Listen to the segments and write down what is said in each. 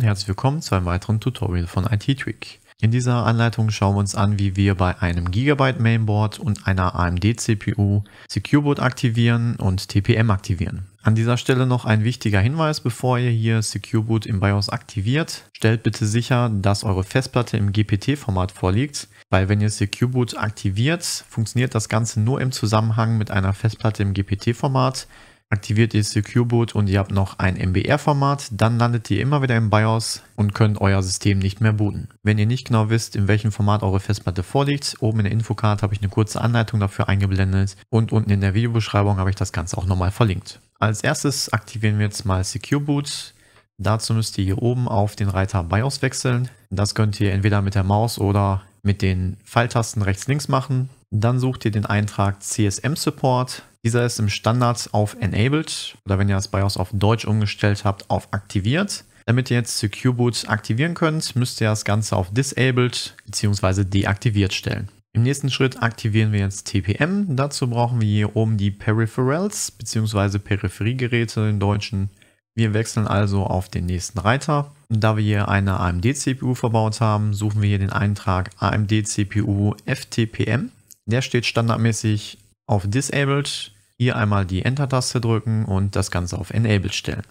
und herzlich willkommen zu einem weiteren Tutorial von IT-Tweak. In dieser Anleitung schauen wir uns an, wie wir bei einem Gigabyte Mainboard und einer AMD CPU Secureboot aktivieren und TPM aktivieren. An dieser Stelle noch ein wichtiger Hinweis, bevor ihr hier Secureboot im BIOS aktiviert, stellt bitte sicher, dass eure Festplatte im GPT-Format vorliegt, weil wenn ihr Secureboot aktiviert, funktioniert das Ganze nur im Zusammenhang mit einer Festplatte im GPT-Format aktiviert ihr Secure Boot und ihr habt noch ein MBR-Format, dann landet ihr immer wieder im BIOS und könnt euer System nicht mehr booten. Wenn ihr nicht genau wisst, in welchem Format eure Festplatte vorliegt, oben in der Infocard habe ich eine kurze Anleitung dafür eingeblendet und unten in der Videobeschreibung habe ich das Ganze auch nochmal verlinkt. Als erstes aktivieren wir jetzt mal Secure Boot. Dazu müsst ihr hier oben auf den Reiter BIOS wechseln. Das könnt ihr entweder mit der Maus oder mit den Pfeiltasten rechts-links machen. Dann sucht ihr den Eintrag CSM Support dieser ist im Standard auf Enabled oder wenn ihr das BIOS auf Deutsch umgestellt habt, auf Aktiviert. Damit ihr jetzt Secure Boot aktivieren könnt, müsst ihr das Ganze auf Disabled bzw. deaktiviert stellen. Im nächsten Schritt aktivieren wir jetzt TPM. Dazu brauchen wir hier oben die Peripherals bzw. Peripheriegeräte im Deutschen. Wir wechseln also auf den nächsten Reiter. Da wir hier eine AMD-CPU verbaut haben, suchen wir hier den Eintrag AMD-CPU FTPM. Der steht standardmäßig auf Disabled hier einmal die Enter-Taste drücken und das Ganze auf Enabled stellen.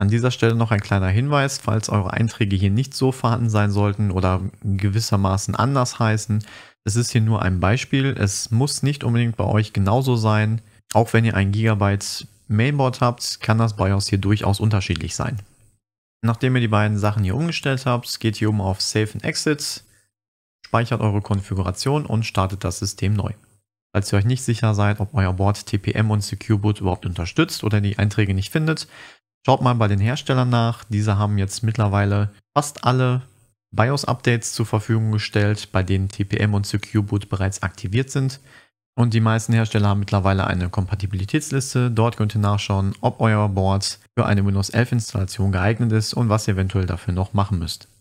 An dieser Stelle noch ein kleiner Hinweis, falls eure Einträge hier nicht so vorhanden sein sollten oder gewissermaßen anders heißen. Es ist hier nur ein Beispiel. Es muss nicht unbedingt bei euch genauso sein. Auch wenn ihr ein Gigabyte Mainboard habt, kann das BIOS hier durchaus unterschiedlich sein. Nachdem ihr die beiden Sachen hier umgestellt habt, geht hier oben auf Save and Exit, speichert eure Konfiguration und startet das System neu. Falls ihr euch nicht sicher seid, ob euer Board TPM und SecureBoot überhaupt unterstützt oder die Einträge nicht findet, schaut mal bei den Herstellern nach. Diese haben jetzt mittlerweile fast alle BIOS-Updates zur Verfügung gestellt, bei denen TPM und SecureBoot bereits aktiviert sind. Und die meisten Hersteller haben mittlerweile eine Kompatibilitätsliste. Dort könnt ihr nachschauen, ob euer Board für eine Windows 11 Installation geeignet ist und was ihr eventuell dafür noch machen müsst.